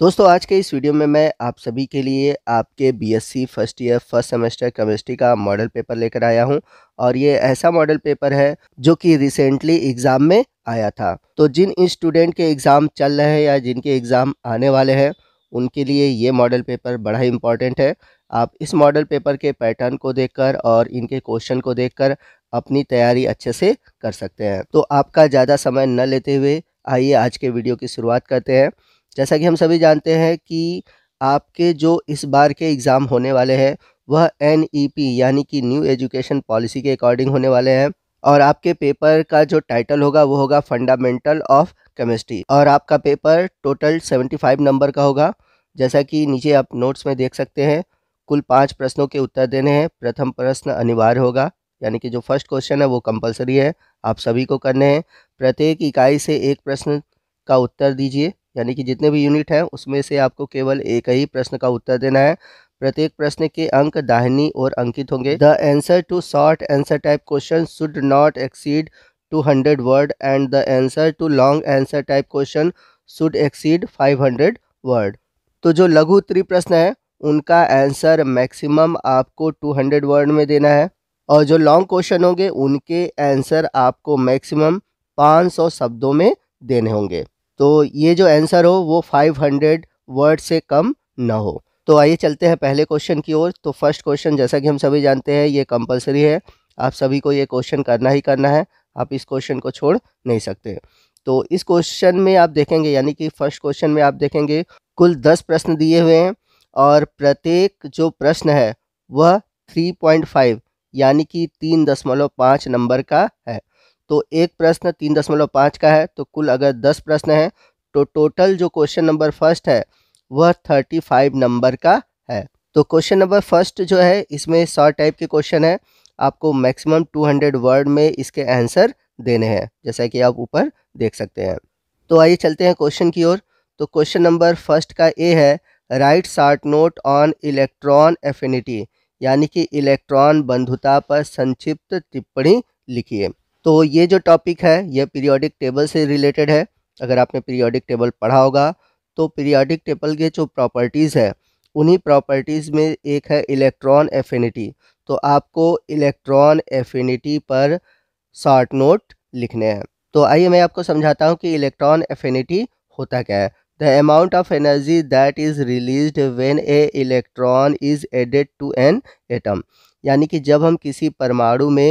दोस्तों आज के इस वीडियो में मैं आप सभी के लिए आपके BSc first year first semester chemistry का मॉडल पेपर लेकर आया हूं और ये ऐसा मॉडल पेपर है जो कि रिसेंटली एग्ज़ाम में आया था तो जिन स्टूडेंट के एग्ज़ाम चल रहे हैं या जिनके एग्ज़ाम आने वाले हैं उनके लिए ये मॉडल पेपर बड़ा ही इम्पॉर्टेंट है आप इस मॉडल पेपर के पैटर्न को देख और इनके क्वेश्चन को देख अपनी तैयारी अच्छे से कर सकते हैं तो आपका ज़्यादा समय न लेते हुए आइए आज के वीडियो की शुरुआत करते हैं जैसा कि हम सभी जानते हैं कि आपके जो इस बार के एग्ज़ाम होने वाले हैं वह एन e यानी कि न्यू एजुकेशन पॉलिसी के अकॉर्डिंग होने वाले हैं और आपके पेपर का जो टाइटल होगा वो होगा फंडामेंटल ऑफ केमिस्ट्री और आपका पेपर टोटल 75 नंबर का होगा जैसा कि नीचे आप नोट्स में देख सकते हैं कुल पाँच प्रश्नों के उत्तर देने हैं प्रथम प्रश्न अनिवार्य होगा यानी कि जो फर्स्ट क्वेश्चन है वो कंपलसरी है आप सभी को करने हैं प्रत्येक इकाई से एक प्रश्न का उत्तर दीजिए यानी कि जितने भी यूनिट हैं उसमें से आपको केवल एक ही प्रश्न का उत्तर देना है प्रत्येक प्रश्न के अंक दाहिनी और अंकित होंगे the answer to short answer type question should not exceed 200 word and the answer to long answer type question should exceed 500 word तो जो लघु उत्तरी प्रश्न है उनका आंसर मैक्सिमम आपको 200 वर्ड में देना है और जो लॉन्ग क्वेश्चन होंगे उनके आंसर आपको मैक्सिमम 500 शब्दों में देने होंगे तो ये जो आंसर हो वो 500 वर्ड से कम ना हो तो आइए चलते हैं पहले क्वेश्चन की ओर तो फर्स्ट क्वेश्चन जैसा कि हम सभी जानते हैं ये कंपलसरी है आप सभी को ये क्वेश्चन करना ही करना है आप इस क्वेश्चन को छोड़ नहीं सकते तो इस क्वेश्चन में आप देखेंगे यानी कि फर्स्ट क्वेश्चन में आप देखेंगे कुल दस प्रश्न दिए हुए हैं और प्रत्येक जो प्रश्न है वह थ्री पॉइंट फाइव यानी कि तीन दशमलव पाँच नंबर का है तो एक प्रश्न तीन दशमलव पाँच का है तो कुल अगर दस प्रश्न हैं तो टोटल जो क्वेश्चन नंबर फर्स्ट है वह थर्टी फाइव नंबर का है तो क्वेश्चन नंबर फर्स्ट जो है इसमें सौ टाइप के क्वेश्चन है आपको मैक्सिमम टू हंड्रेड वर्ड में इसके आंसर देने हैं जैसा कि आप ऊपर देख सकते हैं तो आइए चलते हैं क्वेश्चन की ओर तो क्वेश्चन नंबर फर्स्ट का ए है write short note on electron affinity यानी कि इलेक्ट्रॉन बंधुता पर संक्षिप्त टिप्पणी लिखिए तो ये जो टॉपिक है ये पीरियोडिक टेबल से रिलेटेड है अगर आपने पीरियोडिक टेबल पढ़ा होगा तो पीरियोडिक टेबल के जो प्रॉपर्टीज़ है उन्हीं प्रॉपर्टीज़ में एक है इलेक्ट्रॉन एफिनिटी तो आपको इलेक्ट्रॉन एफिनिटी पर शॉर्ट नोट लिखने हैं तो आइए मैं आपको समझाता हूँ कि इलेक्ट्रॉन एफिनिटी होता क्या है the amount of energy that is release when a electron is added to an atom यानी कि जब हम किसी परमाणु में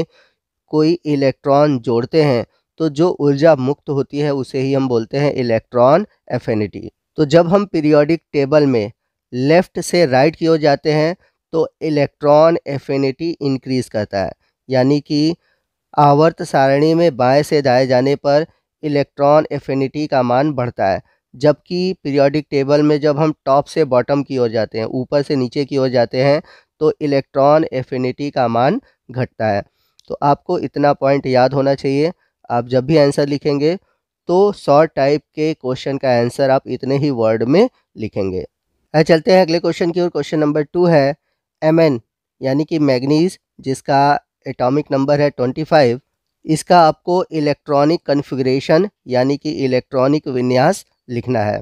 कोई इलेक्ट्रॉन जोड़ते हैं तो जो ऊर्जा मुक्त होती है उसे ही हम बोलते हैं इलेक्ट्रॉन एफिनिटी तो जब हम पीरियोडिक टेबल में लेफ़्ट से राइट की ओर जाते हैं तो इलेक्ट्रॉन एफिनिटी इंक्रीज़ करता है यानी कि आवर्त सारणी में बाएं से दाएं जाने पर इलेक्ट्रॉन एफिनिटी का मान बढ़ता है जबकि पीरियोडिक टेबल में जब हम टॉप से बॉटम की ओर जाते हैं ऊपर से नीचे की ओर जाते हैं तो इलेक्ट्रॉन एफिनिटी का मान घटता है तो आपको इतना पॉइंट याद होना चाहिए आप जब भी आंसर लिखेंगे तो सौ टाइप के क्वेश्चन का आंसर आप इतने ही वर्ड में लिखेंगे चलते हैं अगले क्वेश्चन की ओर क्वेश्चन नंबर टू है एम यानी कि मैग्नीज जिसका एटॉमिक नंबर है ट्वेंटी फाइव इसका आपको इलेक्ट्रॉनिक कन्फिग्रेशन यानी कि इलेक्ट्रॉनिक विन्यास लिखना है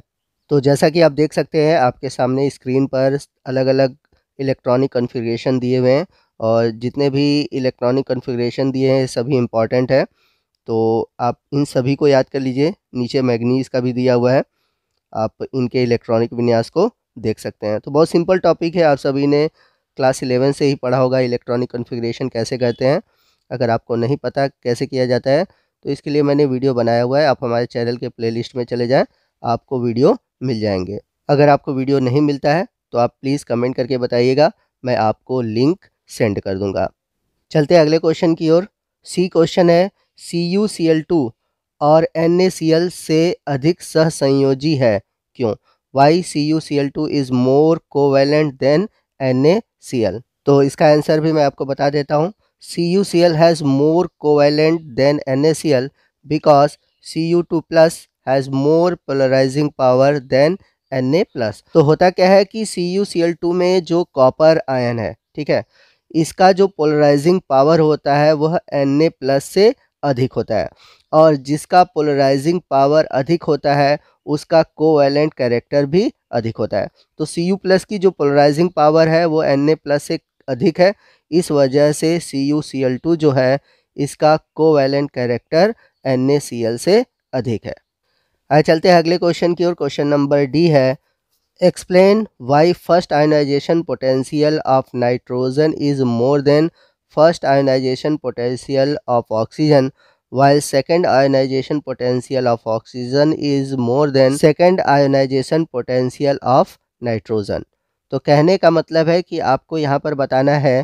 तो जैसा कि आप देख सकते हैं आपके सामने स्क्रीन पर अलग अलग इलेक्ट्रॉनिक कन्फिग्रेशन दिए हुए हैं और जितने भी इलेक्ट्रॉनिक कन्फिग्रेशन दिए हैं सभी इम्पॉर्टेंट है तो आप इन सभी को याद कर लीजिए नीचे मैगनीज का भी दिया हुआ है आप इनके इलेक्ट्रॉनिक विन्यास को देख सकते हैं तो बहुत सिंपल टॉपिक है आप सभी ने क्लास इलेवन से ही पढ़ा होगा इलेक्ट्रॉनिक कन्फिग्रेशन कैसे करते हैं अगर आपको नहीं पता कैसे किया जाता है तो इसके लिए मैंने वीडियो बनाया हुआ है आप हमारे चैनल के प्लेलिस्ट में चले जाएँ आपको वीडियो मिल जाएंगे अगर आपको वीडियो नहीं मिलता है तो आप प्लीज़ कमेंट करके बताइएगा मैं आपको लिंक सेंड कर दूंगा चलते हैं अगले क्वेश्चन की ओर सी क्वेश्चन है C U C L two और एन ए सी एल से अधिक सहसंयोजी है क्यों why C U C L two is more covalent than N A C L तो इसका आंसर भी मैं आपको बता देता हूँ C U C L has more covalent than N A C L because C U two plus has more polarising power than N A plus तो होता क्या है कि C U C L two में जो कॉपर आयन है ठीक है इसका जो पोलराइजिंग पावर होता है वह एन ए प्लस से अधिक होता है और जिसका पोलराइजिंग पावर अधिक होता है उसका कोवेलेंट कैरेक्टर भी अधिक होता है तो सी यू प्लस की जो पोलराइजिंग पावर है वो एन ए प्लस से अधिक है इस वजह से C U C L two जो है इसका covalent character N A C L से अधिक है आए चलते हैं अगले क्वेश्चन की ओर क्वेश्चन नंबर डी है explain why first ionisation potential of nitrogen is more than first ionisation potential of oxygen why second ionisation potential of oxygen is more than second ionisation potential of nitrogen तो कहने का मतलब है कि आपको यहाँ पर बताना है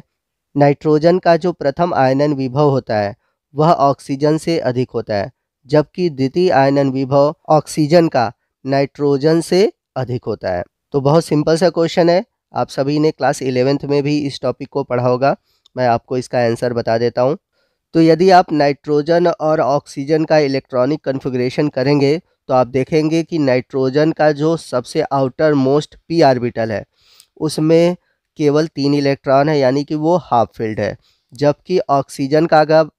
नाइट्रोजन का जो प्रथम आयनन विभव होता है वह ऑक्सीजन से अधिक होता है जबकि द्वितीय आयनन विभव ऑक्सीजन का नाइट्रोजन से अधिक होता है तो बहुत सिंपल सा क्वेश्चन है आप सभी ने क्लास इलेवेंथ में भी इस टॉपिक को पढ़ा होगा मैं आपको इसका आंसर बता देता हूँ तो यदि आप नाइट्रोजन और ऑक्सीजन का इलेक्ट्रॉनिक कन्फिग्रेशन करेंगे तो आप देखेंगे कि नाइट्रोजन का जो सबसे आउटर मोस्ट पी आर्बिटल है उसमें केवल तीन इलेक्ट्रॉन है यानी कि वो हाफ फील्ड है जबकि ऑक्सीजन का अगर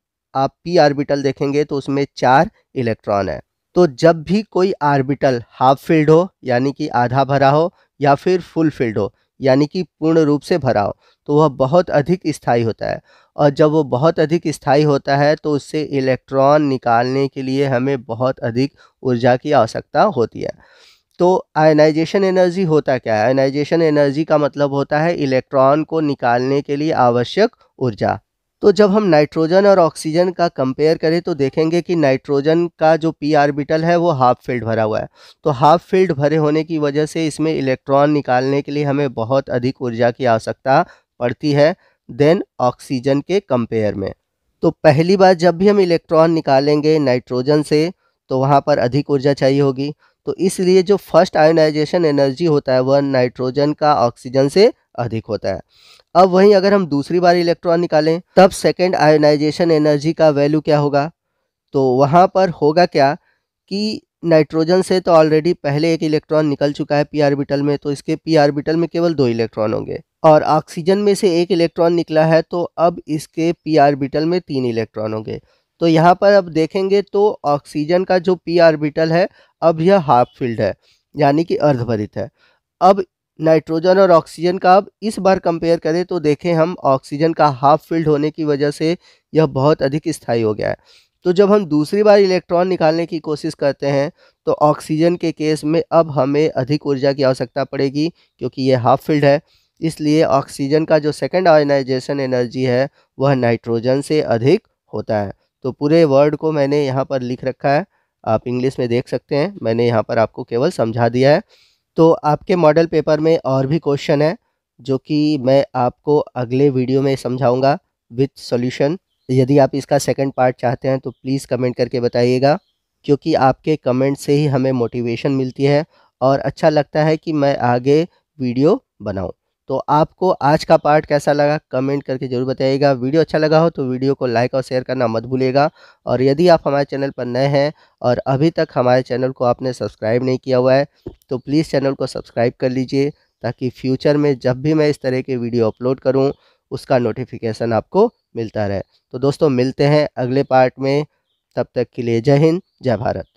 आप पी आर्बिटल देखेंगे तो उसमें चार इलेक्ट्रॉन है तो जब भी कोई आर्बिटल हाफ फील्ड हो यानी कि आधा भरा हो या फिर फुल फील्ड हो यानी कि पूर्ण रूप से भरा हो तो वह बहुत अधिक स्थायी होता है और जब वह बहुत अधिक स्थायी होता है तो उससे इलेक्ट्रॉन निकालने के लिए हमें बहुत अधिक ऊर्जा की आवश्यकता होती है तो आयनाइजेशन एनर्जी होता क्या है आयनाइजेशन एनर्जी का मतलब होता है इलेक्ट्रॉन को निकालने के लिए आवश्यक ऊर्जा तो जब हम नाइट्रोजन और ऑक्सीजन का कंपेयर करें तो देखेंगे कि नाइट्रोजन का जो पी आर्बिटल है वो हाफ फील्ड भरा हुआ है तो हाफ फील्ड भरे होने की वजह से इसमें इलेक्ट्रॉन निकालने के लिए हमें बहुत अधिक ऊर्जा की आवश्यकता पड़ती है देन ऑक्सीजन के कंपेयर में तो पहली बार जब भी हम इलेक्ट्रॉन निकालेंगे नाइट्रोजन से तो वहाँ पर अधिक ऊर्जा चाहिए होगी तो इसलिए जो फर्स्ट आयोनाइजेशन एनर्जी होता है वह नाइट्रोजन का ऑक्सीजन से अधिक होता है अब वहीं अगर हम दूसरी बार इलेक्ट्रॉन निकालें तब सेकेंड आयोनाइजेशन एनर्जी का वैल्यू क्या होगा तो वहाँ पर होगा क्या कि नाइट्रोजन से तो ऑलरेडी पहले एक इलेक्ट्रॉन निकल चुका है पी आरबिटल में तो इसके पी आरबिटल में केवल दो इलेक्ट्रॉन होंगे और ऑक्सीजन में से एक इलेक्ट्रॉन निकला है तो अब इसके पी आरबिटल में तीन इलेक्ट्रॉन होंगे तो यहाँ पर अब देखेंगे तो ऑक्सीजन का जो पी आरबिटल है अब यह हाफ फील्ड है यानी कि अर्धभरित है अब नाइट्रोजन और ऑक्सीजन का अब इस बार कंपेयर करें तो देखें हम ऑक्सीजन का हाफ फील्ड होने की वजह से यह बहुत अधिक स्थायी हो गया है तो जब हम दूसरी बार इलेक्ट्रॉन निकालने की कोशिश करते हैं तो ऑक्सीजन के केस में अब हमें अधिक ऊर्जा की आवश्यकता पड़ेगी क्योंकि ये हाफ फील्ड है इसलिए ऑक्सीजन का जो सेकेंड आयनाइजेशन एनर्जी है वह नाइट्रोजन से अधिक होता है तो पूरे वर्ड को मैंने यहाँ पर लिख रखा है आप इंग्लिश में देख सकते हैं मैंने यहाँ पर आपको केवल समझा दिया है तो आपके मॉडल पेपर में और भी क्वेश्चन है जो कि मैं आपको अगले वीडियो में समझाऊंगा विथ सॉल्यूशन यदि आप इसका सेकंड पार्ट चाहते हैं तो प्लीज़ कमेंट करके बताइएगा क्योंकि आपके कमेंट से ही हमें मोटिवेशन मिलती है और अच्छा लगता है कि मैं आगे वीडियो बनाऊँ तो आपको आज का पार्ट कैसा लगा कमेंट करके ज़रूर बताइएगा वीडियो अच्छा लगा हो तो वीडियो को लाइक और शेयर करना मत भूलिएगा और यदि आप हमारे चैनल पर नए हैं और अभी तक हमारे चैनल को आपने सब्सक्राइब नहीं किया हुआ है तो प्लीज़ चैनल को सब्सक्राइब कर लीजिए ताकि फ्यूचर में जब भी मैं इस तरह के वीडियो अपलोड करूँ उसका नोटिफिकेशन आपको मिलता रहे तो दोस्तों मिलते हैं अगले पार्ट में तब तक के लिए जय हिंद जय भारत